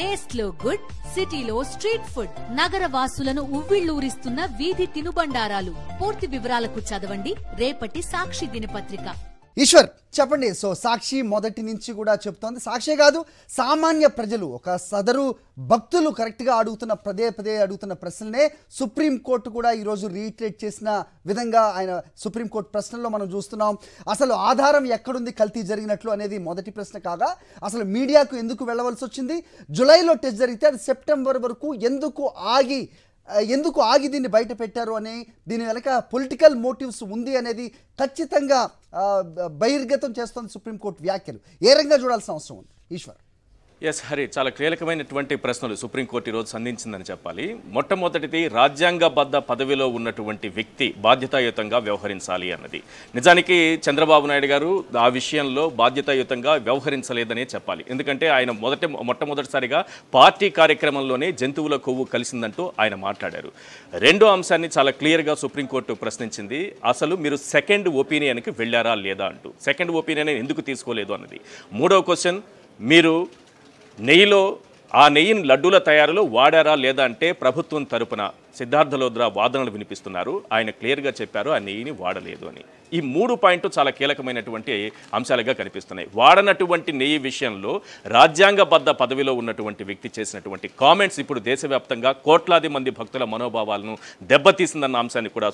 taste లో good సిటీలో street food నగర వాసులను ఉవ్విళ్ళూరిస్తున్న వీధి తినుబండారాలు పూర్తి వివరాలకు చదవండి రేపటి సాక్షి దినపత్రిక ఈశ్వర్ చెప్పండి సో సాక్షి మొదటి నుంచి కూడా చెప్తోంది సాక్షే కాదు సామాన్య ప్రజలు ఒక సదరు భక్తులు కరెక్ట్గా అడుగుతున్న పదే పదే అడుగుతున్న ప్రశ్నలనే సుప్రీంకోర్టు కూడా ఈరోజు రీట్రేట్ చేసిన విధంగా ఆయన సుప్రీంకోర్టు ప్రశ్నల్లో మనం చూస్తున్నాం అసలు ఆధారం ఎక్కడుంది కల్తీ జరిగినట్లు అనేది మొదటి ప్రశ్న కాగా అసలు మీడియాకు ఎందుకు వెళ్ళవలసి వచ్చింది జులైలో టెస్ట్ జరిగితే అది సెప్టెంబర్ వరకు ఎందుకు ఆగి ఎందుకు ఆగి దీన్ని బయట పెట్టారు అని దీని వెనక పొలిటికల్ మోటివ్స్ ఉంది అనేది ఖచ్చితంగా బహిర్గతం చేస్తుంది సుప్రీంకోర్టు వ్యాఖ్యలు ఏ రంగా చూడాల్సిన అవసరం ఉంది ఈశ్వర్ ఎస్ హరి చాలా కీలకమైనటువంటి ప్రశ్నలు సుప్రీంకోర్టు ఈరోజు సంధించిందని చెప్పాలి మొట్టమొదటిది రాజ్యాంగబద్ధ పదవిలో ఉన్నటువంటి వ్యక్తి బాధ్యతాయుతంగా వ్యవహరించాలి అన్నది నిజానికి చంద్రబాబు నాయుడు గారు ఆ విషయంలో బాధ్యతాయుతంగా వ్యవహరించలేదనే చెప్పాలి ఎందుకంటే ఆయన మొదటి మొట్టమొదటిసారిగా పార్టీ కార్యక్రమంలోనే జంతువుల కొవ్వు కలిసిందంటూ ఆయన మాట్లాడారు రెండో అంశాన్ని చాలా క్లియర్గా సుప్రీంకోర్టు ప్రశ్నించింది అసలు మీరు సెకండ్ ఒపీనియన్కి వెళ్ళారా లేదా అంటూ సెకండ్ ఒపీనియన్ ఎందుకు తీసుకోలేదు అన్నది మూడో క్వశ్చన్ మీరు నెయ్యిలో ఆ నెయ్యిని లడ్డూల తయారీలో వాడారా లేదా అంటే ప్రభుత్వం తరపున సిద్ధార్థ లోద్రా వాదనలు వినిపిస్తున్నారు ఆయన క్లియర్గా చెప్పారు ఆ నెయ్యిని వాడలేదు అని ఈ మూడు పాయింట్లు చాలా కీలకమైనటువంటి అంశాలుగా కనిపిస్తున్నాయి వాడనటువంటి నెయ్యి విషయంలో రాజ్యాంగబద్ధ పదవిలో ఉన్నటువంటి వ్యక్తి చేసినటువంటి కామెంట్స్ ఇప్పుడు దేశవ్యాప్తంగా కోట్లాది మంది భక్తుల మనోభావాలను దెబ్బతీసిందన్న అంశాన్ని కూడా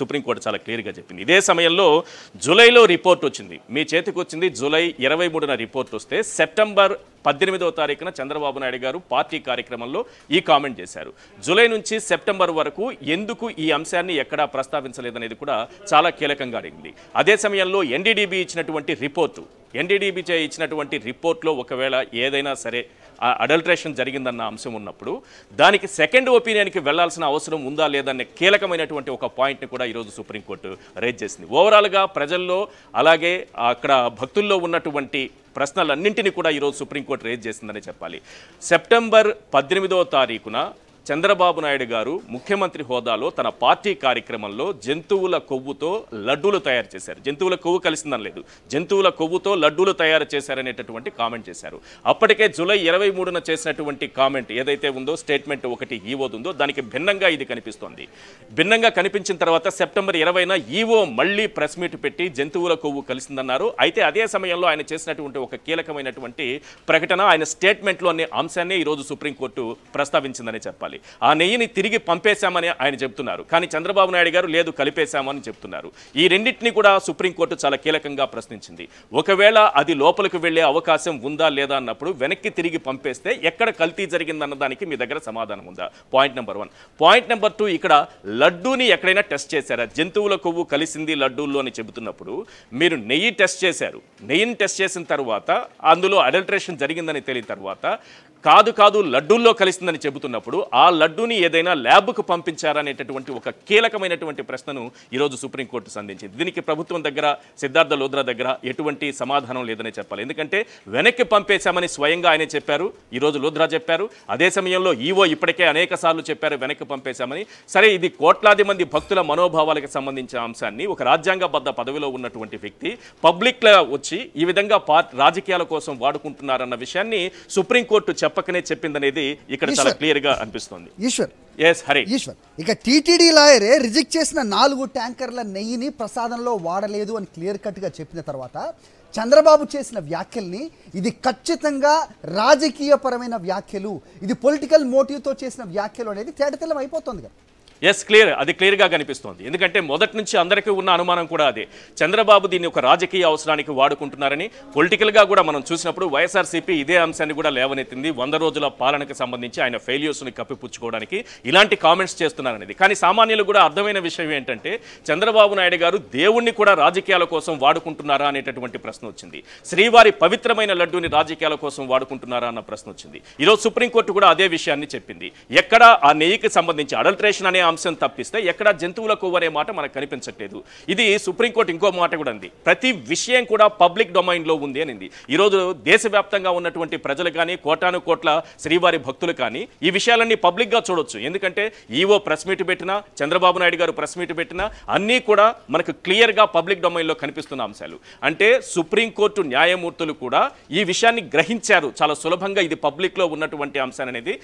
సుప్రీంకోర్టు చాలా క్లియర్గా చెప్పింది ఇదే సమయంలో జూలైలో రిపోర్ట్ వచ్చింది మీ చేతికి వచ్చింది జూలై ఇరవై మూడున రిపోర్ట్ వస్తే సెప్టెంబర్ పద్దెనిమిదవ తారీఖున చంద్రబాబు నాయుడు గారు పార్టీ కార్యక్రమంలో ఈ కామెంట్ చేశారు జూలై నుంచి సెప్టెంబర్ సెప్టెంబర్ వరకు ఎందుకు ఈ అంశాన్ని ఎక్కడా ప్రస్తావించలేదనేది కూడా చాలా కీలకంగా అడిగింది అదే సమయంలో ఎన్డీడీబీ ఇచ్చినటువంటి రిపోర్టు ఎన్డీడీబీ ఇచ్చినటువంటి రిపోర్ట్లో ఒకవేళ ఏదైనా సరే అడల్ట్రేషన్ జరిగిందన్న అంశం ఉన్నప్పుడు దానికి సెకండ్ ఒపీనియన్కి వెళ్లాల్సిన అవసరం ఉందా లేదనే కీలకమైనటువంటి ఒక పాయింట్ని కూడా ఈరోజు సుప్రీంకోర్టు రేజ్ చేసింది ఓవరాల్గా ప్రజల్లో అలాగే అక్కడ భక్తుల్లో ఉన్నటువంటి ప్రశ్నలన్నింటినీ కూడా ఈరోజు సుప్రీంకోర్టు రేజ్ చేసిందని చెప్పాలి సెప్టెంబర్ పద్దెనిమిదవ తారీఖున చంద్రబాబు నాయుడు గారు ముఖ్యమంత్రి హోదాలో తన పార్టీ కార్యక్రమంలో జంతువుల కొవ్వుతో లడ్డూలు తయారు చేశారు జంతువుల కొవ్వు కలిసిందని లేదు జంతువుల కొవ్వుతో లడ్డూలు తయారు చేశారనేటటువంటి కామెంట్ చేశారు అప్పటికే జూలై ఇరవై మూడున చేసినటువంటి కామెంట్ ఏదైతే ఉందో స్టేట్మెంట్ ఒకటి ఈవోదుందో దానికి భిన్నంగా ఇది కనిపిస్తోంది భిన్నంగా కనిపించిన తర్వాత సెప్టెంబర్ ఇరవైన ఈవో మళ్ళీ ప్రెస్ మీట్ పెట్టి జంతువుల కొవ్వు కలిసిందన్నారు అయితే అదే సమయంలో ఆయన చేసినటువంటి ఒక కీలకమైనటువంటి ప్రకటన ఆయన స్టేట్మెంట్లోని అంశాన్ని ఈరోజు సుప్రీంకోర్టు ప్రస్తావించిందని చెప్పాలి ఆ నెయ్యిని తిరిగి పంపేశామని ఆయన చెబుతున్నారు కానీ చంద్రబాబు నాయుడు గారు లేదు కలిపేశామని చెప్తున్నారు ఈ రెండింటినీ కూడా సుప్రీంకోర్టు చాలా కీలకంగా ప్రశ్నించింది ఒకవేళ అది లోపలికి వెళ్లే అవకాశం ఉందా లేదా అన్నప్పుడు వెనక్కి తిరిగి పంపేస్తే ఎక్కడ కల్తీ జరిగిందన్న దానికి మీ దగ్గర సమాధానం ఉందా point number one point number two ఇక్కడ లడ్డూని ఎక్కడైనా టెస్ట్ చేశారా జంతువుల కొవ్వు కలిసింది లడ్డూల్లో అని చెబుతున్నప్పుడు మీరు నెయ్యి టెస్ట్ చేశారు నెయ్యిని టెస్ట్ చేసిన తర్వాత అందులో అడల్ట్రేషన్ జరిగిందని తెలియని తర్వాత కాదు కాదు లడ్డూల్లో కలిసిందని చెబుతున్నప్పుడు ఆ లడ్డూని ఏదైనా ల్యాబ్కు పంపించారనేటటువంటి ఒక కీలకమైనటువంటి ప్రశ్నను ఈరోజు సుప్రీంకోర్టు సంధించింది దీనికి ప్రభుత్వం దగ్గర సిద్ధార్థ లోద్రా దగ్గర ఎటువంటి సమాధానం లేదనే చెప్పాలి ఎందుకంటే వెనక్కి పంపేశామని స్వయంగా ఆయన చెప్పారు ఈరోజు లోద్రా చెప్పారు అదే సమయంలో ఈవో ఇప్పటికే అనేక చెప్పారు వెనక్కి పంపేశామని సరే ఇది కోట్లాది మంది భక్తుల మనోభావాలకు సంబంధించిన అంశాన్ని ఒక రాజ్యాంగబద్ధ పదవిలో ఉన్నటువంటి వ్యక్తి పబ్లిక్లో వచ్చి ఈ విధంగా రాజకీయాల కోసం వాడుకుంటున్నారన్న విషయాన్ని సుప్రీంకోర్టు చెప్పకనే చెప్పిందనేది ఇక్కడ చాలా క్లియర్ గా అనిపిస్తుంది ఈశ్వర్ ఎస్ ఈశ్వర్ ఇక టీటీడీ లాయరే రిజెక్ట్ చేసిన నాలుగు ట్యాంకర్ల నెయ్యిని ప్రసాదంలో వాడలేదు అని క్లియర్ కట్ గా చెప్పిన తర్వాత చంద్రబాబు చేసిన వ్యాఖ్యల్ని ఇది ఖచ్చితంగా రాజకీయపరమైన వ్యాఖ్యలు ఇది పొలిటికల్ మోటివ్తో చేసిన వ్యాఖ్యలు అనేది తేటతెల్లం అయిపోతుంది కదా ఎస్ క్లియర్ అది క్లియర్గా కనిపిస్తోంది ఎందుకంటే మొదటి నుంచి అందరికీ ఉన్న అనుమానం కూడా అదే చంద్రబాబు దీన్ని ఒక రాజకీయ అవసరానికి వాడుకుంటున్నారని పొలిటికల్గా కూడా మనం చూసినప్పుడు వైఎస్ఆర్సీపీ ఇదే అంశాన్ని కూడా లేవనెత్తింది వంద రోజుల పాలనకు సంబంధించి ఆయన ఫెయిల్యూర్స్ని కప్పిపుచ్చుకోవడానికి ఇలాంటి కామెంట్స్ చేస్తున్నారనేది కానీ సామాన్యులు కూడా అర్థమైన విషయం ఏంటంటే చంద్రబాబు నాయుడు గారు దేవుణ్ణి కూడా రాజకీయాల కోసం వాడుకుంటున్నారా అనేటటువంటి ప్రశ్న వచ్చింది శ్రీవారి పవిత్రమైన లడ్డూని రాజకీయాల కోసం వాడుకుంటున్నారా అన్న ప్రశ్న వచ్చింది ఈరోజు సుప్రీంకోర్టు కూడా అదే విషయాన్ని చెప్పింది ఎక్కడ ఆ నెయ్యికి సంబంధించి అడల్ట్రేషన్ అనే అంశం తప్పిస్తే ఎక్కడ జంతువుల కోవనే మాట మనకు కనిపించట్లేదు ఇది సుప్రీంకోర్టు ఇంకో మాట కూడా ఉంది ప్రతి విషయం కూడా పబ్లిక్ డొమైన్లో ఉంది అనింది ఈరోజు దేశవ్యాప్తంగా ఉన్నటువంటి ప్రజలు కానీ కోటాను కోట్ల శ్రీవారి భక్తులు కానీ ఈ విషయాలన్నీ పబ్లిక్గా చూడొచ్చు ఎందుకంటే ఈవో ప్రెస్ మీట్ పెట్టినా చంద్రబాబు నాయుడు గారు ప్రెస్ మీట్ పెట్టినా అన్నీ కూడా మనకు క్లియర్గా పబ్లిక్ డొమైన్లో కనిపిస్తున్న అంశాలు అంటే సుప్రీంకోర్టు న్యాయమూర్తులు కూడా ఈ విషయాన్ని గ్రహించారు చాలా సులభంగా ఇది పబ్లిక్లో ఉన్నటువంటి అంశాన్ని అనేది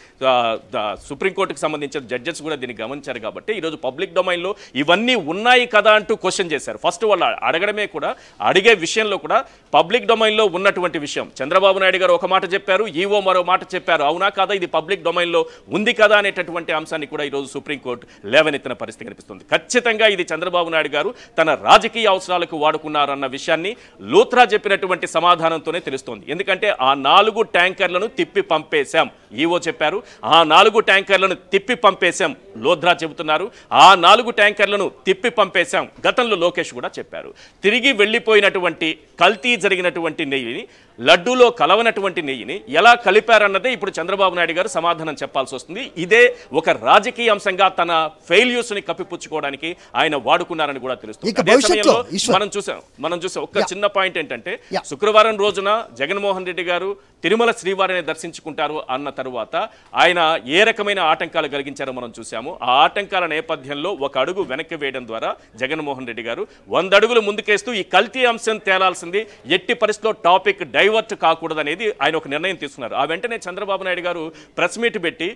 సుప్రీంకోర్టుకు సంబంధించిన జడ్జెస్ కూడా దీన్ని గమనించారు అడిగారు కాబట్టి ఈరోజు పబ్లిక్ డొమైన్లో ఇవన్నీ ఉన్నాయి కదా అంటూ క్వశ్చన్ చేశారు ఫస్ట్ వాళ్ళు అడగడమే కూడా అడిగే విషయంలో కూడా పబ్లిక్ డొమైన్లో ఉన్నటువంటి విషయం చంద్రబాబు నాయుడు గారు ఒక మాట చెప్పారు ఈవో మరో మాట చెప్పారు అవునా కదా ఇది పబ్లిక్ డొమైన్లో ఉంది కదా అనేటటువంటి అంశాన్ని కూడా ఈరోజు సుప్రీంకోర్టు లేవనెత్తిన పరిస్థితి కనిపిస్తుంది ఖచ్చితంగా ఇది చంద్రబాబు నాయుడు గారు తన రాజకీయ అవసరాలకు వాడుకున్నారన్న విషయాన్ని లూత్రా చెప్పినటువంటి సమాధానంతోనే తెలుస్తోంది ఎందుకంటే ఆ నాలుగు ట్యాంకర్లను తిప్పి పంపేశాం ఈవో చెప్పారు ఆ నాలుగు ట్యాంకర్లను తిప్పి పంపేశాం లోధ్రా చెబుతున్నారు ఆ నాలుగు ట్యాంకర్లను తిప్పి పంపేశాం గతంలో లోకేష్ కూడా చెప్పారు తిరిగి వెళ్ళిపోయినటువంటి కల్తీ జరిగినటువంటి నెయ్యిని లడ్డూలో కలవనటువంటి నెయ్యిని ఎలా కలిపారన్నదే ఇప్పుడు చంద్రబాబు నాయుడు గారు సమాధానం చెప్పాల్సి వస్తుంది ఇదే ఒక రాజకీయ అంశంగా తన ఫెయిల్యూర్స్ని కప్పిపుచ్చుకోవడానికి ఆయన వాడుకున్నారని కూడా తెలుస్తుంది మనం చూసాం మనం చూసాం ఒక్క చిన్న పాయింట్ ఏంటంటే శుక్రవారం రోజున జగన్మోహన్ రెడ్డి గారు తిరుమల శ్రీవారిని దర్శించుకుంటారు అన్న తరువాత ఆయన ఏ రకమైన ఆటంకాలు కలిగించారో మనం చూసాము ఆ ఆటంకాల నేపథ్యంలో ఒక అడుగు వెనక్కి వేయడం ద్వారా జగన్మోహన్ రెడ్డి గారు వంద అడుగులు ముందుకేస్తూ ఈ కల్తీ అంశం తేలాల్సింది ఎట్టి పరిస్థితిలో టాపిక్ డై డైవర్ట్ అనేది ఆయన ఒక నిర్ణయం తీసుకున్నారు ఆ వెంటనే చంద్రబాబు నాయుడు గారు ప్రెస్ మీట్ పెట్టి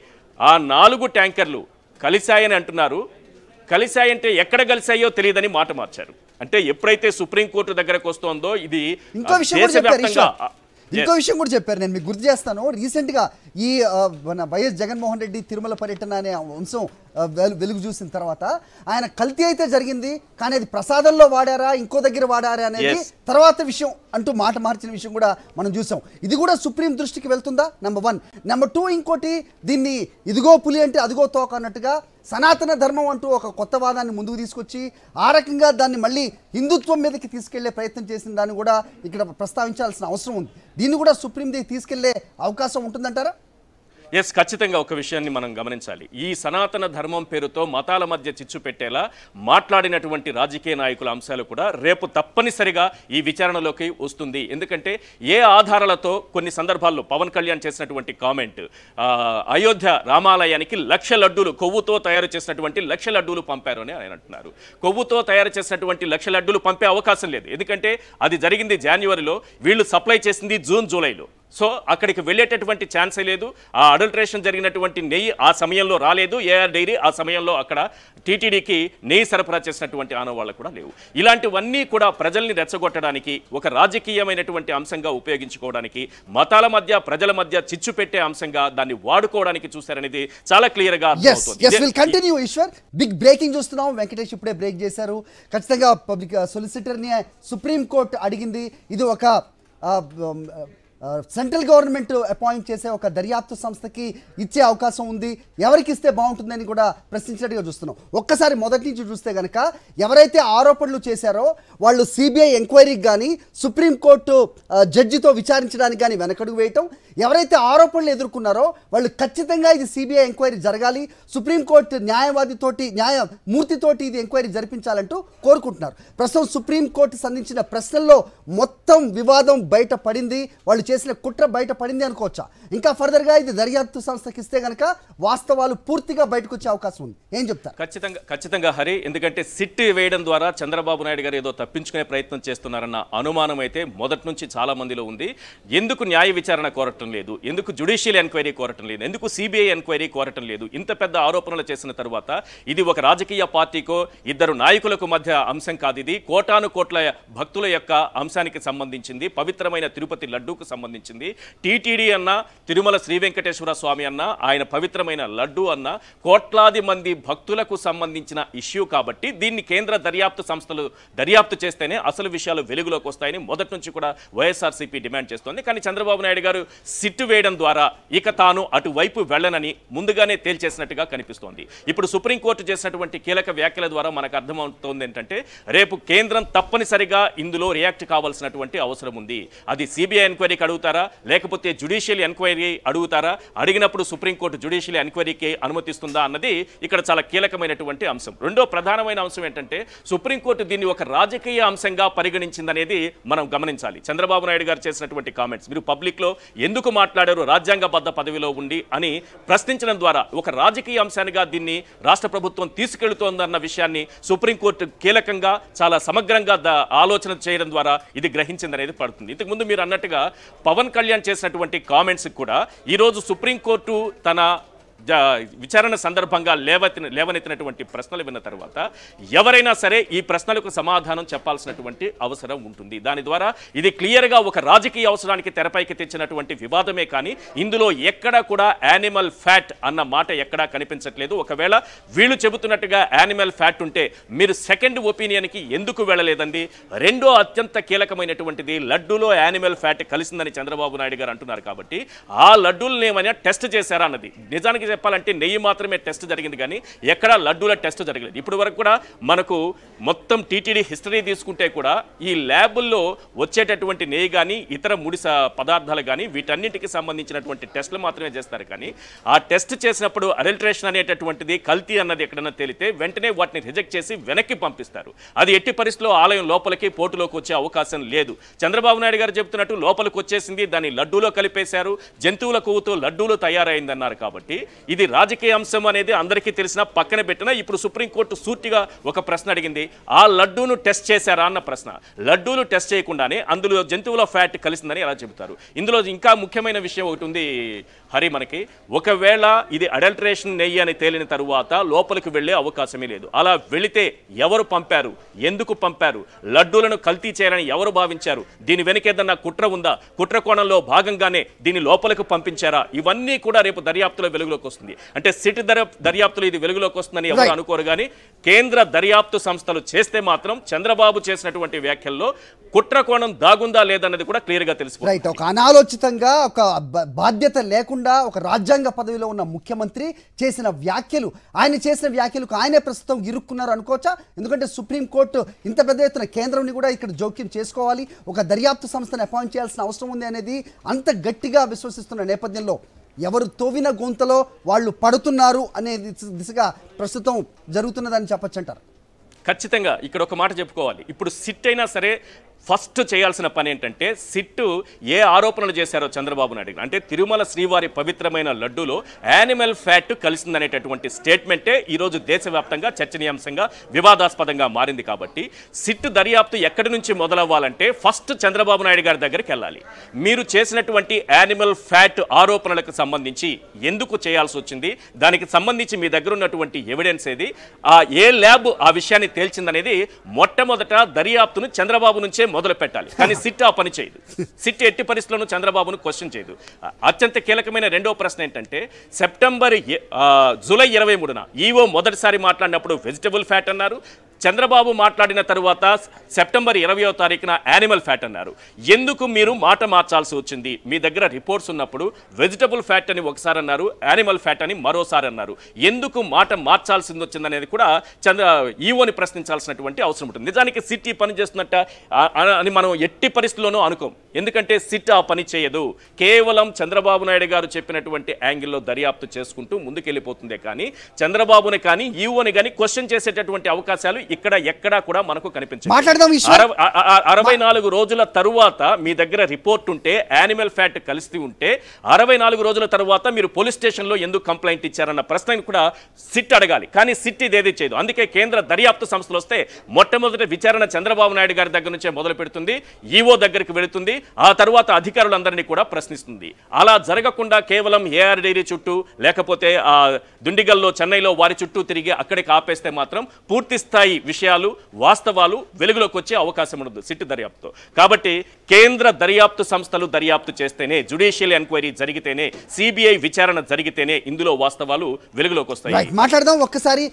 ఆ నాలుగు ట్యాంకర్లు కలిశాయని అంటున్నారు కలిశాయంటే ఎక్కడ కలిశాయో తెలియదని మాట మార్చారు అంటే ఎప్పుడైతే సుప్రీంకోర్టు దగ్గరకు వస్తోందో ఇది ఇంకో విషయం కూడా చెప్పారు నేను మీకు గుర్తు చేస్తాను రీసెంట్గా ఈ మన వైఎస్ జగన్మోహన్ రెడ్డి తిరుమల పర్యటన అనే అంశం వెలుగు చూసిన తర్వాత ఆయన కల్తీ అయితే జరిగింది కానీ అది ప్రసాదంలో వాడారా ఇంకో దగ్గర వాడారా అనేది తర్వాత విషయం అంటూ మాట మార్చిన విషయం కూడా మనం చూసాం ఇది కూడా సుప్రీం దృష్టికి వెళ్తుందా నెంబర్ వన్ నెంబర్ టూ ఇంకోటి దీన్ని ఇదిగో పులి అంటే అదిగో తోక అన్నట్టుగా సనాతన ధర్మం అంటూ ఒక కొత్త వాదాన్ని ముందుకు తీసుకొచ్చి ఆ రకంగా దాన్ని మళ్ళీ హిందుత్వం మీదకి తీసుకెళ్లే ప్రయత్నం చేసిన దాన్ని కూడా ఇక్కడ ప్రస్తావించాల్సిన అవసరం ఉంది దీన్ని కూడా సుప్రీం దగ్గర తీసుకెళ్లే అవకాశం ఉంటుందంటారా ఎస్ ఖచ్చితంగా ఒక విషయాన్ని మనం గమనించాలి ఈ సనాతన ధర్మం పేరుతో మతాల మధ్య చిచ్చు పెట్టేలా మాట్లాడినటువంటి రాజకీయ నాయకుల అంశాలు కూడా రేపు తప్పనిసరిగా ఈ విచారణలోకి వస్తుంది ఎందుకంటే ఏ ఆధారాలతో కొన్ని సందర్భాల్లో పవన్ కళ్యాణ్ చేసినటువంటి కామెంట్ అయోధ్య రామాలయానికి లక్ష లడ్డూలు కొవ్వుతో తయారు చేసినటువంటి లక్ష లడ్డూలు పంపారు అని ఆయన అంటున్నారు కొవ్వుతో తయారు చేసినటువంటి లక్ష లడ్డూలు పంపే అవకాశం లేదు ఎందుకంటే అది జరిగింది జనవరిలో వీళ్ళు సప్లై చేసింది జూన్ జూలైలో సో అక్కడికి వెళ్ళేటటువంటి ఛాన్సే లేదు ఆ అడల్ట్రేషన్ జరిగినటువంటి నెయ్యి ఆ సమయంలో రాలేదు ఏఆర్ డైరీ ఆ సమయంలో అక్కడ టీటీడీకి నెయ్యి సరఫరా చేసినటువంటి ఆనవాళ్ళు కూడా లేవు ఇలాంటివన్నీ కూడా ప్రజల్ని రెచ్చగొట్టడానికి ఒక రాజకీయమైనటువంటి అంశంగా ఉపయోగించుకోవడానికి మతాల మధ్య ప్రజల మధ్య చిచ్చు పెట్టే అంశంగా దాన్ని వాడుకోవడానికి చూశారనేది చాలా క్లియర్గా కంటిన్యూ ఈశ్వర్ బిగ్ బ్రేకింగ్ చూస్తున్నాం వెంకటేష్ ఇప్పుడే బ్రేక్ చేశారు ఖచ్చితంగా పబ్లిక్ సొలిసిటర్ని సుప్రీంకోర్టు అడిగింది ఇది ఒక సెంట్రల్ గవర్నమెంట్ అపాయింట్ చేసే ఒక దర్యాప్తు సంస్థకి ఇచ్చే అవకాశం ఉంది ఎవరికి ఇస్తే బాగుంటుందని కూడా ప్రశ్నించినట్టుగా చూస్తున్నాం ఒక్కసారి మొదటి నుంచి చూస్తే కనుక ఎవరైతే ఆరోపణలు చేశారో వాళ్ళు సిబిఐ ఎంక్వైరీకి కానీ సుప్రీంకోర్టు జడ్జితో విచారించడానికి కానీ వెనకడుగు వేయటం ఎవరైతే ఆరోపణలు ఎదుర్కొన్నారో వాళ్ళు ఖచ్చితంగా ఇది సిబిఐ ఎంక్వైరీ జరగాలి సుప్రీంకోర్టు న్యాయవాదితోటి న్యాయ మూర్తితోటి ఇది ఎంక్వైరీ జరిపించాలంటూ కోరుకుంటున్నారు ప్రస్తుతం సుప్రీంకోర్టు సంధించిన ప్రశ్నల్లో మొత్తం వివాదం బయటపడింది వాళ్ళు చేసిన కుట్ర పడింది అనుకోవచ్చా ఇంకా ఫర్దర్గా ఇది దర్యాప్తు సంస్థకి ఇస్తే కనుక వాస్తవాలు పూర్తిగా బయటకు వచ్చే అవకాశం ఉంది ఏం చెప్తారు ఖచ్చితంగా ఖచ్చితంగా హరి ఎందుకంటే సిట్ వేయడం ద్వారా చంద్రబాబు నాయుడు గారు ఏదో తప్పించుకునే ప్రయత్నం చేస్తున్నారన్న అనుమానం అయితే మొదటి నుంచి చాలా మందిలో ఉంది ఎందుకు న్యాయ విచారణ కోరటం లేదు ఎందుకు జ్యుడిషియల్ ఎంక్వైరీ కోరటం లేదు ఎందుకు సిబిఐ ఎంక్వైరీ కోరటం లేదు ఇంత పెద్ద ఆరోపణలు చేసిన తర్వాత ఇది ఒక రాజకీయ పార్టీకో ఇద్దరు నాయకులకు మధ్య అంశం కాదు ఇది కోటాను కోట్ల భక్తుల యొక్క అంశానికి సంబంధించింది పవిత్రమైన తిరుపతి లడ్డూకు సంబంధించి సంబంధించింది టీటీడీ అన్న తిరుమల శ్రీ వెంకటేశ్వర స్వామి అన్న ఆయన పవిత్రమైన లడ్డు అన్న కోట్లాది మంది భక్తులకు సంబంధించిన ఇష్యూ కాబట్టి దీన్ని కేంద్ర దర్యాప్తు సంస్థలు దర్యాప్తు చేస్తేనే అసలు విషయాలు వెలుగులోకి వస్తాయని మొదటి నుంచి కూడా వైఎస్ఆర్సీపీ డిమాండ్ చేస్తోంది కానీ చంద్రబాబు నాయుడు గారు సిట్టు వేయడం ద్వారా ఇక తాను అటువైపు వెళ్ళనని ముందుగానే తేల్చేసినట్టుగా కనిపిస్తోంది ఇప్పుడు సుప్రీంకోర్టు చేసినటువంటి కీలక వ్యాఖ్యల ద్వారా మనకు అర్థమవుతోంది ఏంటంటే రేపు కేంద్రం తప్పనిసరిగా ఇందులో రియాక్ట్ కావాల్సినటువంటి అవసరం ఉంది అది సిబిఐ ఎన్క్వైరీ అడుగుతారా లేకపోతే జ్యుడిషియల్ ఎంక్వైరీ అడుగుతారా అడిగినప్పుడు సుప్రీంకోర్టు జ్యుడిషియల్ ఎంక్వైరీకి అనుమతిస్తుందా అన్నది ఇక్కడ చాలా కీలకమైనటువంటి అంశం రెండో ప్రధానమైన అంశం ఏంటంటే సుప్రీంకోర్టు దీన్ని ఒక రాజకీయ అంశంగా పరిగణించిందనేది మనం గమనించాలి చంద్రబాబు నాయుడు గారు చేసినటువంటి కామెంట్స్ మీరు పబ్లిక్లో ఎందుకు మాట్లాడారు రాజ్యాంగబద్ధ పదవిలో ఉండి అని ప్రశ్నించడం ద్వారా ఒక రాజకీయ అంశానిగా దీన్ని రాష్ట్ర ప్రభుత్వం తీసుకెళ్తోందన్న విషయాన్ని సుప్రీంకోర్టు కీలకంగా చాలా సమగ్రంగా ఆలోచన చేయడం ద్వారా ఇది గ్రహించిందనేది పడుతుంది ఇంతకుముందు మీరు అన్నట్టుగా పవన్ కళ్యాణ్ చేసినటువంటి కామెంట్స్కి కూడా ఈరోజు సుప్రీంకోర్టు తన విచారణ సందర్భంగా లేవతి లేవనెత్తినటువంటి ప్రశ్నలు విన్న తర్వాత ఎవరైనా సరే ఈ ప్రశ్నలకు సమాధానం చెప్పాల్సినటువంటి అవసరం ఉంటుంది దాని ద్వారా ఇది క్లియర్గా ఒక రాజకీయ అవసరానికి తెరపైకి తెచ్చినటువంటి వివాదమే కానీ ఇందులో ఎక్కడా కూడా యానిమల్ ఫ్యాట్ అన్న మాట ఎక్కడా కనిపించట్లేదు ఒకవేళ వీళ్ళు చెబుతున్నట్టుగా యానిమల్ ఫ్యాట్ ఉంటే మీరు సెకండ్ ఒపీనియన్కి ఎందుకు వెళ్ళలేదండి రెండో అత్యంత కీలకమైనటువంటిది లడ్డూలో యానిమల్ ఫ్యాట్ కలిసిందని చంద్రబాబు నాయుడు గారు అంటున్నారు కాబట్టి ఆ లడ్డూలను ఏమైనా టెస్ట్ చేశారా అన్నది నిజానికి చెప్పాలంటే నెయ్యి మాత్రమే టెస్ట్ జరిగింది కానీ ఎక్కడా లడ్డూల టెస్ట్ జరగలేదు ఇప్పటి వరకు కూడా మనకు మొత్తం టీటీడీ హిస్టరీ తీసుకుంటే కూడా ఈ ల్యాబుల్లో వచ్చేటటువంటి నెయ్యి కానీ ఇతర ముడి పదార్థాలు కానీ వీటన్నింటికి సంబంధించినటువంటి టెస్టులు మాత్రమే చేస్తారు కానీ ఆ టెస్ట్ చేసినప్పుడు అడల్ట్రేషన్ అనేటటువంటిది కల్తీ అన్నది ఎక్కడన్నా తేలితే వెంటనే వాటిని రిజెక్ట్ చేసి వెనక్కి పంపిస్తారు అది ఎట్టి పరిస్థితిలో ఆలయం లోపలికి పోటులోకి వచ్చే అవకాశం లేదు చంద్రబాబు నాయుడు గారు చెప్తున్నట్టు లోపలికి వచ్చేసింది దాన్ని లడ్డూలో కలిపేశారు జంతువుల కొవ్వుతో లడ్డూలు తయారైందన్నారు కాబట్టి ఇది రాజకీయ అంశం అనేది అందరికీ తెలిసిన పక్కన పెట్టినా ఇప్పుడు సుప్రీంకోర్టు సూటిగా ఒక ప్రశ్న అడిగింది ఆ లడ్డూను టెస్ట్ చేశారా అన్న ప్రశ్న లడ్డూలు టెస్ట్ చేయకుండానే అందులో జంతువుల ఫ్యాట్ కలిసిందని ఎలా చెబుతారు ఇందులో ఇంకా ముఖ్యమైన విషయం ఒకటి ఉంది హరి మనకి ఒకవేళ ఇది అడల్టరేషన్ నెయ్యి అని తేలిన తరువాత లోపలికి వెళ్ళే అవకాశమే లేదు అలా వెళితే ఎవరు పంపారు ఎందుకు పంపారు లడ్డూలను కల్తీ చేయాలని ఎవరు భావించారు దీని వెనుకేదన్నా కుట్ర ఉందా కుట్ర కోణంలో భాగంగానే దీని లోపలకు పంపించారా ఇవన్నీ కూడా రేపు దర్యాప్తులో వెలుగులోకి వస్తుంది అంటే సిటీ దర్యాప్తులు ఇది వెలుగులోకి వస్తుందని ఎవరు అనుకోరు కానీ కేంద్ర దర్యాప్తు సంస్థలు చేస్తే మాత్రం చంద్రబాబు చేసినటువంటి వ్యాఖ్యల్లో కుట్ర కోణం దాగుందా లేదన్నది కూడా క్లియర్ గా తెలిసిపోయింది ఒక అనాలోచితంగా ఒక బాధ్యత లేకుండా ఒక రాజ్యాంగ పదవిలో ఉన్న ముఖ్యమంత్రి చేసిన వ్యాఖ్యలు ఆయన చేసిన వ్యాఖ్యలకు ఆయనే ప్రస్తుతం ఇరుక్కున్నారు అనుకోవచ్చా ఎందుకంటే సుప్రీంకోర్టు ఇంత పెద్ద ఎత్తున కేంద్రంని కూడా ఇక్కడ జోక్యం చేసుకోవాలి ఒక దర్యాప్తు సంస్థను అపాయింట్ చేయాల్సిన అవసరం ఉంది అనేది అంత గట్టిగా విశ్వసిస్తున్న నేపథ్యంలో ఎవరు తోవిన గుంతలో వాళ్ళు పడుతున్నారు అనే దిశగా ప్రస్తుతం జరుగుతున్నదని చెప్పచ్చు అంటారు ఖచ్చితంగా ఇక్కడ ఒక మాట చెప్పుకోవాలి ఇప్పుడు సిట్ అయినా సరే ఫస్ట్ చేయాల్సిన పని ఏంటంటే సిట్టు ఏ ఆరోపణలు చేశారో చంద్రబాబు నాయుడు అంటే తిరుమల శ్రీవారి పవిత్రమైన లడ్డూలో యానిమల్ ఫ్యాట్ కలిసిందనేటటువంటి స్టేట్మెంటే ఈరోజు దేశవ్యాప్తంగా చర్చనీయాంశంగా వివాదాస్పదంగా మారింది కాబట్టి సిట్టు దర్యాప్తు ఎక్కడి నుంచి మొదలవ్వాలంటే ఫస్ట్ చంద్రబాబు నాయుడు గారి దగ్గరికి వెళ్ళాలి మీరు చేసినటువంటి యానిమల్ ఫ్యాట్ ఆరోపణలకు సంబంధించి ఎందుకు చేయాల్సి వచ్చింది దానికి సంబంధించి మీ దగ్గర ఉన్నటువంటి ఎవిడెన్స్ ఏది ఆ ఏ ల్యాబ్ ఆ విషయాన్ని తేల్చిందనేది మొట్టమొదట దర్యాప్తును చంద్రబాబు నుంచే మొదలు పెట్టాలి కానీ సిట్ ఆ పని చేయదు సిట్ ఎట్టి పరిస్థితుల్లోనూ చంద్రబాబును క్వశ్చన్ చేయదు అత్యంత కీలకమైన రెండో ప్రశ్న ఏంటంటే సెప్టెంబర్ జూలై ఇరవై మూడున ఈవో మొదటిసారి మాట్లాడినప్పుడు వెజిటబుల్ ఫ్యాట్ అన్నారు చంద్రబాబు మాట్లాడిన తర్వాత సెప్టెంబర్ ఇరవయో తారీఖున యానిమల్ ఫ్యాట్ అన్నారు ఎందుకు మీరు మాట మార్చాల్సి వచ్చింది మీ దగ్గర రిపోర్ట్స్ ఉన్నప్పుడు వెజిటబుల్ ఫ్యాట్ అని ఒకసారి అన్నారు యానిమల్ ఫ్యాట్ అని మరోసారి అన్నారు ఎందుకు మాట మార్చాల్సింది వచ్చిందనేది కూడా చంద్ర ఈవోని ప్రశ్నించాల్సినటువంటి అవసరం ఉంటుంది నిజానికి సిటీ పనిచేస్తున్నట్ట అని మనం ఎట్టి పరిస్థితుల్లోనూ అనుకోం ఎందుకంటే సిట్ ఆ పని చేయదు కేవలం చంద్రబాబు నాయుడు గారు చెప్పినటువంటి యాంగిల్లో దర్యాప్తు చేసుకుంటూ ముందుకెళ్ళిపోతుందే కానీ చంద్రబాబుని కానీ ఈవోని కానీ క్వశ్చన్ చేసేటటువంటి అవకాశాలు ఇక్కడ ఎక్కడా కూడా మనకు కనిపించాయి అరవై నాలుగు రోజుల తరువాత మీ దగ్గర రిపోర్ట్ ఉంటే యానిమల్ ఫ్యాట్ కలిసి ఉంటే అరవై నాలుగు రోజుల తర్వాత మీరు పోలీస్ స్టేషన్లో ఎందుకు కంప్లైంట్ ఇచ్చారన్న ప్రశ్నను కూడా సిట్ అడగాలి కానీ సిట్ ఇదేది చేయదు అందుకే కేంద్ర దర్యాప్తు సంస్థలు వస్తే మొట్టమొదటి విచారణ చంద్రబాబు నాయుడు గారి దగ్గర నుంచే మొదలు మొదలు పెడుతుంది ఈవో దగ్గరికి వెళుతుంది ఆ తర్వాత అధికారులందరినీ కూడా ప్రశ్నిస్తుంది అలా జరగకుండా కేవలం ఏఆర్ డైరీ చుట్టూ లేకపోతే ఆ దుండిగల్లో చెన్నైలో వారి చుట్టూ తిరిగి అక్కడికి ఆపేస్తే మాత్రం పూర్తి స్థాయి విషయాలు వాస్తవాలు వెలుగులోకి వచ్చే అవకాశం ఉండదు సిట్ దర్యాప్తు కాబట్టి కేంద్ర దర్యాప్తు సంస్థలు దర్యాప్తు చేస్తేనే జుడిషియల్ ఎంక్వైరీ జరిగితేనే సిబిఐ విచారణ జరిగితేనే ఇందులో వాస్తవాలు వెలుగులోకి వస్తాయి మాట్లాడదాం ఒక్కసారి